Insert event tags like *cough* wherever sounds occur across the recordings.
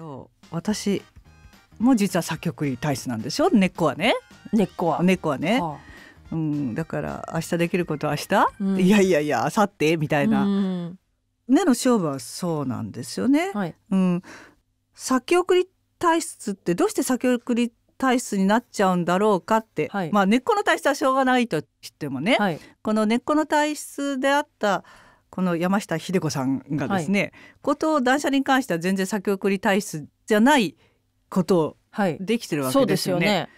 ど私も実は作曲体質なんでしょ根っこはね根っこは根っこはね、はあ、うん、だから明日できることは明日、うん、いやいやいや明後日みたいな、うん、の勝負はそうなんですよね、はい、うん、先送り体質ってどうして先送り体質になっちゃうんだろうかって、はい、まあ根っこの体質はしょうがないとしてもね、はい、この根っこの体質であったこの山下秀子さんがですね、はい、こと断捨離に関しては全然先送り体質じゃないことをできてるわけですよね。はい、よね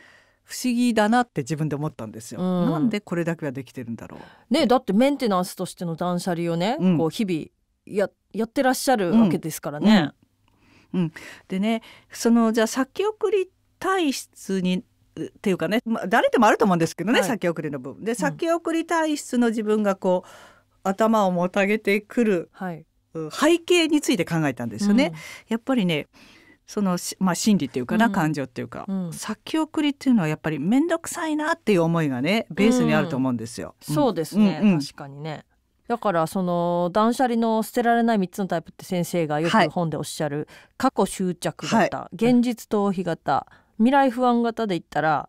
不思議だなって自分で思ったんですよ、うん、なんでこれだけはできてるんだろう。ねだってメンテナンスとしての断捨離をね、うん、こう日々ややってらっしゃるわけですからね。うん、うん、でねそのじゃあ先送り体質にっていうかね、ま誰でもあると思うんですけどね、はい、先送りの部分で先送り体質の自分がこう、頭をもたげてくる、背景について考えたんですよね。うん、やっぱりねそのまあ、心理っていうかな、うん、感情っていうか、うん、先送りっていうのはやっぱり面倒くさいなっていう思いがねベースにあると思うんですよ。そうですね、うん確かにねだからその断捨離の捨てられない3つのタイプって先生がよく本でおっしゃる、過去執着型、はい、現実逃避型、未来不安型で言ったら、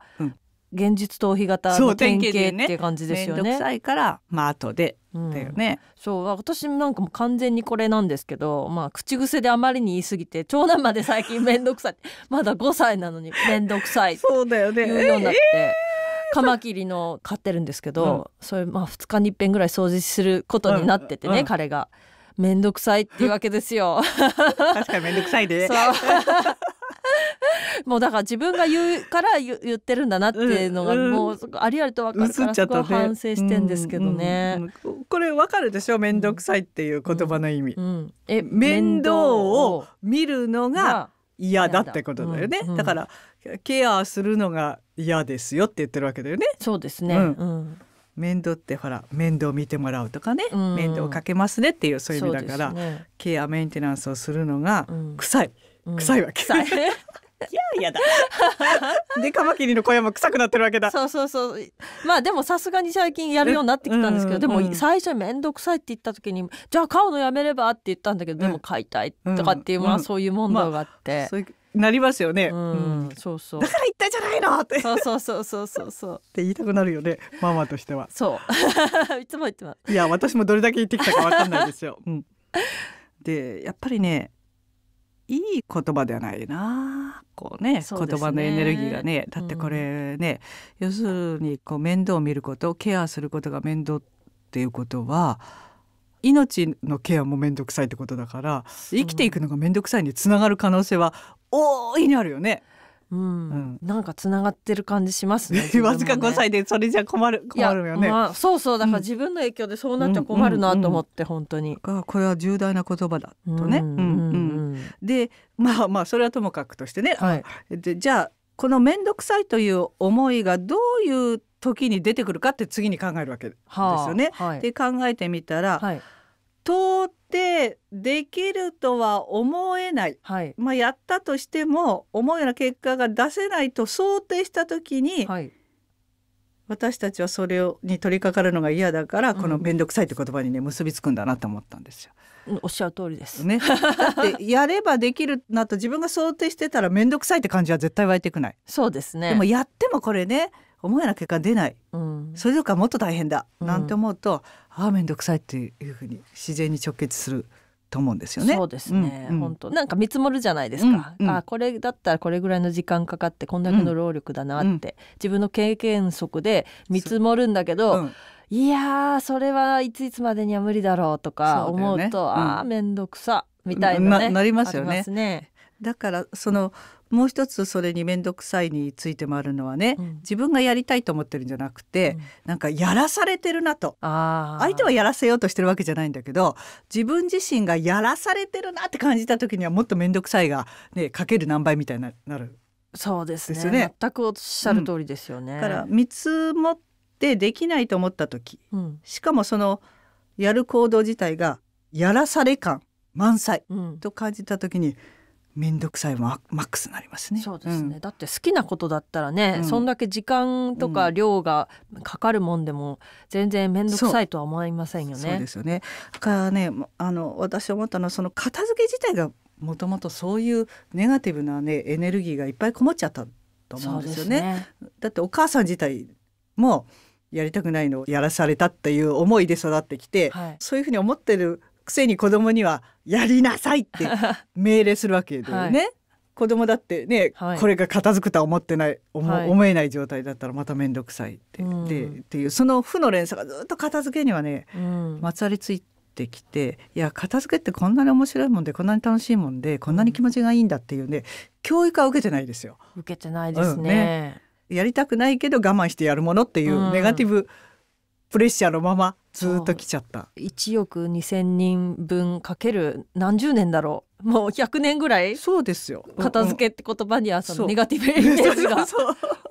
現実逃避型の典型っていう感じですよね。ねくさいから、まあ後でだよね、うん、そう私なんかも完全にこれなんですけど、まあ、口癖であまりに言い過ぎて長男まで最近面倒くさい *laughs* まだ5歳なのに面倒くさいって言うようになって。カマキリの飼ってるんですけど、うん、それまあ2日に1遍ぐらい掃除することになっててね、うんうん、彼が。面倒くさいっていうわけですよ。*laughs* 確かに面倒くさいで。*laughs* もうだから自分が言うから言ってるんだなっていうのがもうありありと分かるからすごい反省してんですけどね。うんうん、これ分かるでしょ面倒くさいっていう言葉の意味。うん、え面倒を見るのが嫌だってことだよね。だからケアするのが嫌ですよって言ってるわけだよね。そうですね。うん面倒ってほら面倒見てもらうとかね、うん、面倒かけますねっていうそういう意味だから、ね、ケアメンテナンスをするのが臭い、うん、臭いわけ、臭い *laughs* いややだ *laughs* でカマキリの小も臭くなってるわけだそうそうそうまあでもさすがに最近やるようになってきたんですけど、でも最初面倒くさいって言った時にじゃあ飼うのやめればって言ったんだけど、でも飼いたいとかっていう、まあそういう問題があって、まあなりますよね。うん、そうそう。だから言ったじゃないのって。そうそうそうそうそうそう。って言いたくなるよね、ママとしては。そう。*laughs* いつも言ってます。いや、私もどれだけ言ってきたかわかんないですよ。うん、で、やっぱりね、いい言葉ではないなこうね、ね、言葉のエネルギーがねだってこれね、うん、要するにこう面倒を見ることケアすることが面倒っていうことは命のケアも面倒くさいってことだから生きていくのが面倒くさいにつながる可能性は大いにあるよね。うん、うん、なんかつながってる感じしますね。*laughs* ねわずか5歳でそれじゃ困る困るよね、まあ、そうそうだから自分の影響でそうなっちゃ困るなと思って、うん、本当に。これは重大な言葉だとね。うんうん、うんでまあまあそれはともかくとしてね、はい、でじゃあこの面倒くさいという思いがどういう時に出てくるかって次に考えるわけですよね。はあはい、で考えてみたら、はい、到底できるとは思えない、はい、まあ、やったとしても思うような結果が出せないと想定した時に、はい私たちはそれをに取り掛かるのが嫌だから、この面倒くさいって言葉にね結びつくんだなと思ったんですよ。おっしゃる通りです。ね。だってやればできるなと自分が想定してたら面倒くさいって感じは絶対湧いてくない。そうですね。でもやってもこれね思いな結果出ない、うん、それとかもっと大変だ、うん、なんて思うとああ面倒くさいっていうふうに自然に直結すると思うんですよね。そうですね。本、う、当、ん、なんか見積もるじゃないですか。うんうん、あこれだったらこれぐらいの時間かかってこんだけの労力だなって、自分の経験則で見積もるんだけど。いやそれはいついつまでには無理だろうとか思うとう、ね、ああ面倒くさみたいな、ね、なりますよね、ね、だからそのもう一つそれに面倒くさいについてもあるのはね、うん、自分がやりたいと思ってるんじゃなくて、うん、なんかやらされてるなと相手はやらせようとしてるわけじゃないんだけど自分自身がやらされてるなって感じた時にはもっと面倒くさいが、ね、かける何倍みたいになる。そうですね、ね、全くおっしゃる通りですよね、うん、から見積もってできないと思った時、うん、しかもそのやる行動自体がやらされ感満載と感じた時に、面倒くさいマックスなりますね。そうですね、うん、だって好きなことだったらね、うん、そんだけ時間とか量がかかるもんでも全然面倒くさいとは思いませんよね。そうそうですよね。だからね、あの私思ったのはその片付け自体がもともとそういうネガティブなねエネルギーがいっぱいこもっちゃったと思うんですよね。ねだってお母さん自体もやりたくないのをやらされたっていう思いで育ってきて、はい、そういうふうに思ってるくせに子供には「やりなさい!」って *laughs* 命令するわけだね。はい子供だってね、はい、これが片付くとは思ってない思はい、思えない状態だったらまた面倒くさいってうん、でっていうその負の連鎖がずっと片付けにはね、うん、まつわりついてきていや片付けってこんなに面白いもんでこんなに楽しいもんでこんなに気持ちがいいんだっていうね、ん、教育は受けてないですよ。受けてないですね、やりたくないけど我慢してやるものっていうネガティブプレッシャーのままずっと来ちゃった1億2,000人分かける何十年だろうもう100年ぐらいそうですよ片付けって言葉にはそのネガティブイメージが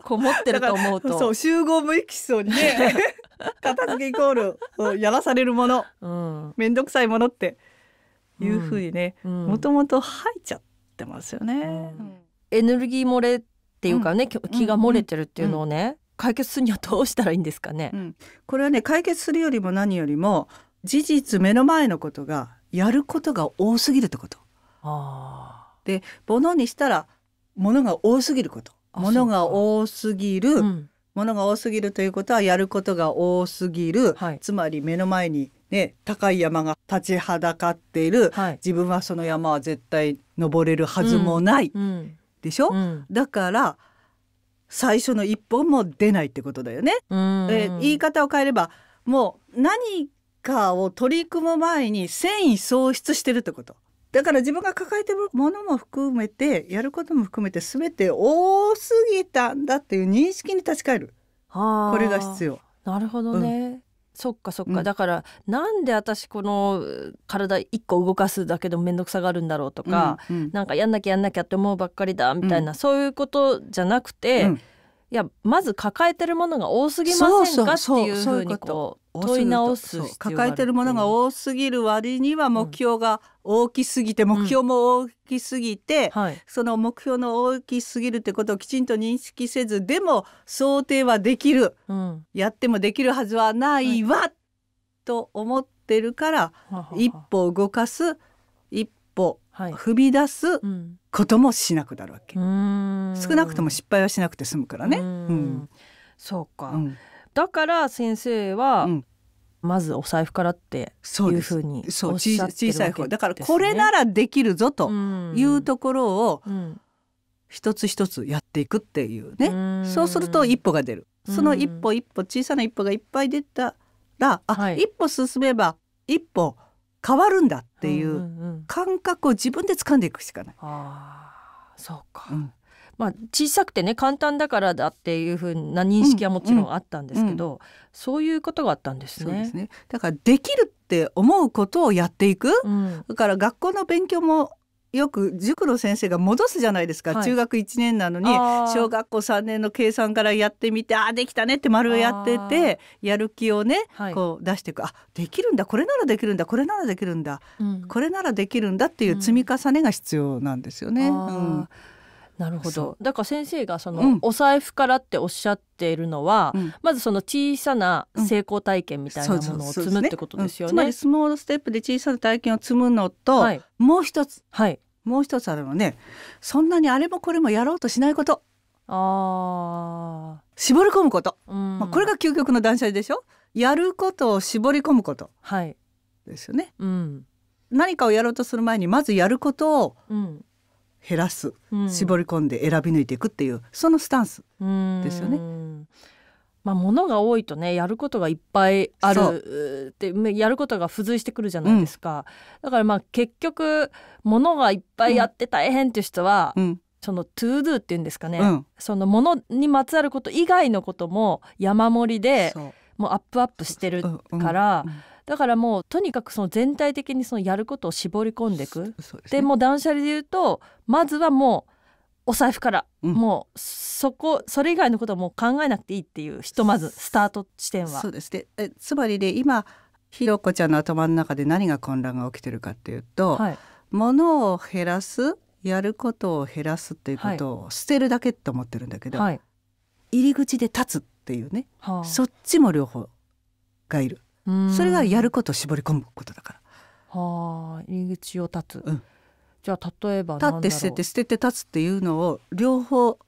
こもってると思うとそう集合無意識そうにね *laughs* 片付けイコールやらされるもの、うん、めんどくさいものっていうふうにねもともと入っちゃってますよね、うん、エネルギー漏れっていうかね、うん、気が漏れてるっていうのをね、解決するにはどうしたらいいんですかね、うん、これはね解決するよりも何よりも事実目の前のことがやることが多すぎるってこと。あでものにしたらものが多すぎることものが多すぎる、うん、ものが多すぎるということはやることが多すぎる、はい、つまり目の前にね、高い山が立ちはだかっている、はい、自分はその山は絶対登れるはずもない、うんでしょ、うん、だから最初の一本も出ないってことだよね。えー、言い方を変えればもう何かを取り組む前に戦意喪失してるってこと。だから自分が抱えてるものも含めてやることも含めて全て多すぎたんだっていう認識に立ち返るこれが必要なるほどね、うん、そっかそっか、うん、だからなんで私この体一個動かすだけでも面倒くさがあるんだろうとか、うんうん、なんかやんなきゃやんなきゃって思うばっかりだみたいな、うん、そういうことじゃなくて、うん、いやまず抱えてるものが多すぎませんかっていうふうにこう問い直す抱えてるものが多すぎる割には目標が大きすぎて、うん、目標も大きすぎて、うんはい、その目標の大きすぎるってことをきちんと認識せずでも想定はできる、うん、やってもできるはずはないわ、はい、と思ってるから、ははは一歩動かす一歩踏み出すこともしなくなるわけ、うん、少なくとも失敗はしなくて済むからね。うん、そうか、うん、だから先生は、うんまずお財布からっていうふうにそう小さい方だからこれならできるぞというところを一つ一つやっていくっていうねそうすると一歩が出るその一歩一歩小さな一歩がいっぱい出たらあ、はい、一歩進めば一歩変わるんだっていう感覚を自分で掴んでいくしかない。うんうんうん、あそうか、うん、まあ、小さくてね簡単だからだっていうふうな認識はもちろんあったんですけど、うんうん、そういうことがあったんですね。そうですねだからできるって思うことをやっていく、うん、だから学校の勉強もよく塾の先生が戻すじゃないですか、はい、中学1年なのに小学校3年の計算からやってみてああできたねって丸をやっててやる気をね、はい、こう出していくあできるんだこれならできるんだこれならできるんだ、うん、これならできるんだっていう積み重ねが必要なんですよね。うんうん、なるほどだから先生がその、うん、お財布からっておっしゃっているのは、うん、まずその小さな成功体験みたいなものを積むってことですよね。つまりスモールステップで小さな体験を積むのと、はい、もう一つ、はい、もう一つあるのねそんなにあれもこれもやろうとしないこと。あ絞り込むこと、うん、まあ、これが究極の断捨離でしょやることを絞り込むこと、はい、ですよね、うん、何かをやろうとする前にまずやることを減らす、絞り込んで選び抜いていくっていうそのスタンスですよね。まあ、物が多いとねやることがいっぱいあるってやることが付随してくるじゃないですか、うん、だからまあ結局物がいっぱいやって大変っていう人は、うん、そのトゥードゥっていうんですかね、うん、その物にまつわること以外のことも山盛りでうもうアップアップしてるから。そうそうだからもうとにかくその全体的にそのやることを絞り込んでいくで、ね,、も断捨離で言うとまずはもうお財布から、うん、もうそこそれ以外のことはもう考えなくていいっていうひとまずスタート地点は。そうですねえつまりね今ひろこちゃんの頭の中で何が混乱が起きてるかっていうと、はい、物を減らすやることを減らすっていうことを捨てるだけって思ってるんだけど、はい、入り口で立つっていうね、はあ、そっちも両方がいる。それがやることを絞り込むことだから。はあ入り口を立つ、うん、じゃあ例えば立って捨てて捨てて立つっていうのを両方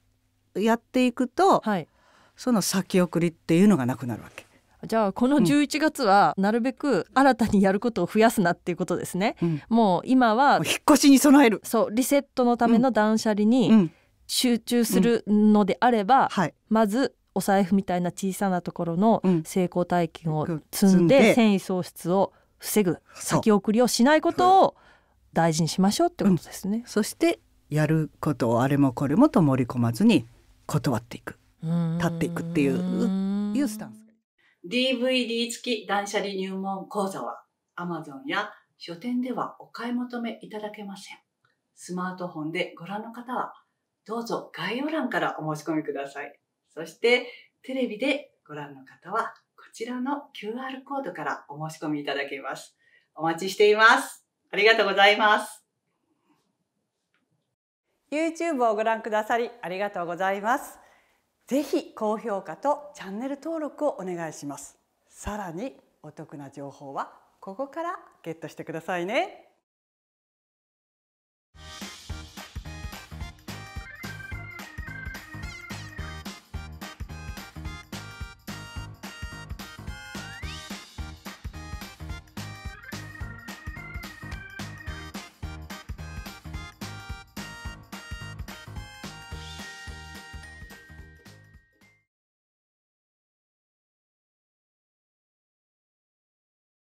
やっていくと、はい、その先送りっていうのがなくなるわけ。じゃあこの11月はなるべく新たにやることを増やすなっていうことですね、うん、もう今は引っ越しに備えるそうリセットのための断捨離に集中するのであれば、うんはい、まずお財布みたいな小さなところの成功体験を積んで繊維喪失を防ぐ先送りをしないことを大事にしましょうってことですね、うん、そしてやることをあれもこれもと盛り込まずに断っていく立っていくっていういうスタンス DVD 付き断捨離入門講座は Amazon や書店ではお買い求めいただけませんスマートフォンでご覧の方はどうぞ概要欄からお申し込みくださいそしてテレビでご覧の方はこちらの QR コードからお申し込みいただけます。お待ちしています。ありがとうございます。YouTube をご覧くださりありがとうございます。ぜひ高評価とチャンネル登録をお願いします。さらにお得な情報はここからゲットしてくださいね。